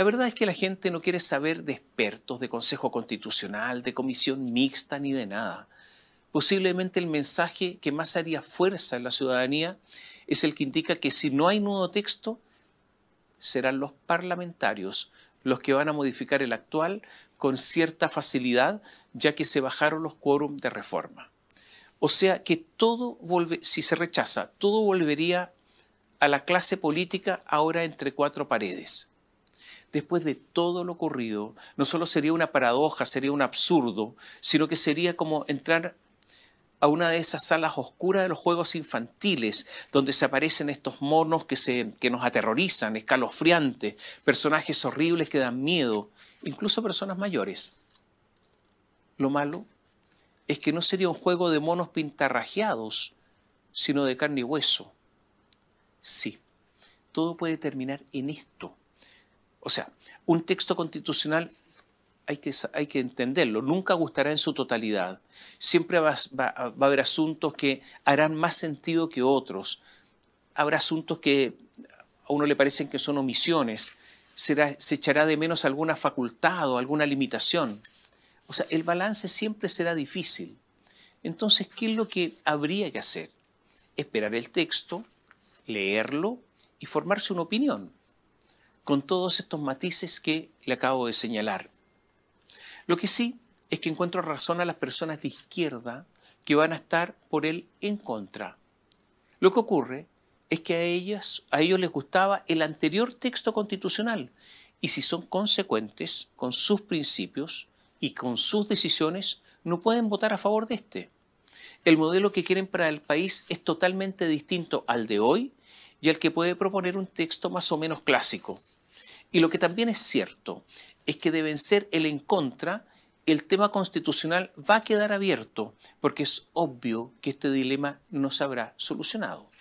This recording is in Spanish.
La verdad es que la gente no quiere saber de expertos, de Consejo Constitucional, de comisión mixta ni de nada. Posiblemente el mensaje que más haría fuerza en la ciudadanía es el que indica que si no hay nuevo texto, serán los parlamentarios los que van a modificar el actual con cierta facilidad, ya que se bajaron los quórum de reforma. O sea que todo, vuelve, si se rechaza, todo volvería a la clase política ahora entre cuatro paredes después de todo lo ocurrido, no solo sería una paradoja, sería un absurdo, sino que sería como entrar a una de esas salas oscuras de los juegos infantiles, donde se aparecen estos monos que, se, nos aterrorizan, escalofriantes, personajes horribles que dan miedo, incluso personas mayores. Lo malo es que no sería un juego de monos pintarrajeados, sino de carne y hueso. Sí, todo puede terminar en esto o sea, un texto constitucional hay que, hay que entenderlo, nunca gustará en su totalidad. Siempre va, a haber asuntos que harán más sentido que otros. Habrá asuntos que a uno le parecen que son omisiones. se echará de menos alguna facultad o alguna limitación. O sea, el balance siempre será difícil. Entonces, ¿qué es lo que habría que hacer? Esperar el texto, leerlo y formarse una opinión con todos estos matices que le acabo de señalar. Lo que sí es que encuentro razón a las personas de izquierda que van a estar por él en contra. Lo que ocurre es que a, ellas, a ellos les gustaba el anterior texto constitucional y si son consecuentes con sus principios y con sus decisiones, no pueden votar a favor de este. El modelo que quieren para el país es totalmente distinto al de hoy y al que puede proponer un texto más o menos clásico. Y lo que también es cierto es que de vencer el en contra, el tema constitucional va a quedar abierto, porque es obvio que este dilema no se habrá solucionado.